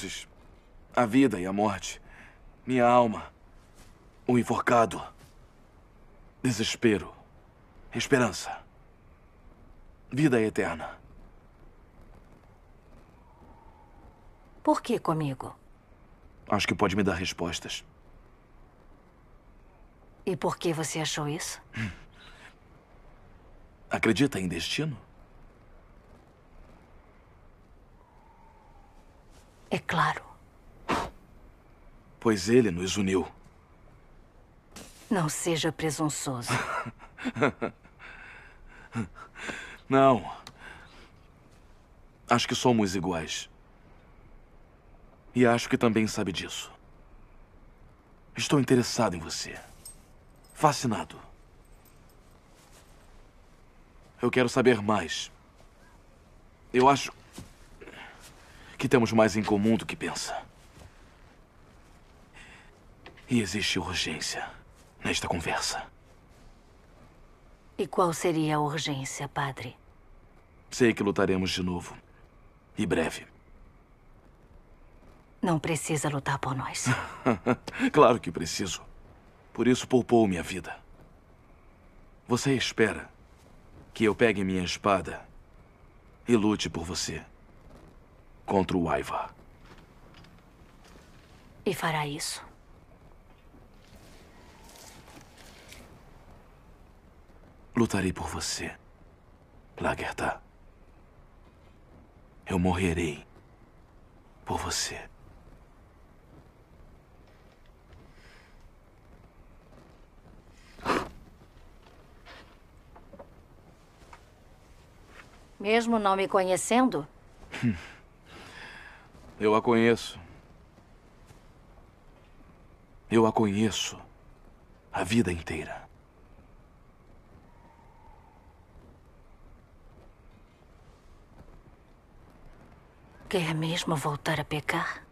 deuses, a vida e a morte, minha alma, o um enforcado, desespero, esperança, vida eterna. Por que comigo? Acho que pode me dar respostas. E por que você achou isso? Hum. Acredita em destino? É claro. Pois ele nos uniu. Não seja presunçoso. Não. Acho que somos iguais. E acho que também sabe disso. Estou interessado em você. Fascinado. Eu quero saber mais. Eu acho que temos mais em comum do que pensa. E existe urgência nesta conversa. E qual seria a urgência, padre? Sei que lutaremos de novo. E breve. Não precisa lutar por nós. claro que preciso. Por isso poupou minha vida. Você espera que eu pegue minha espada e lute por você contra o Aiva. E fará isso. Lutarei por você, Lagertha. Eu morrerei por você. Mesmo não me conhecendo? Eu a conheço. Eu a conheço a vida inteira. Quer mesmo voltar a pecar?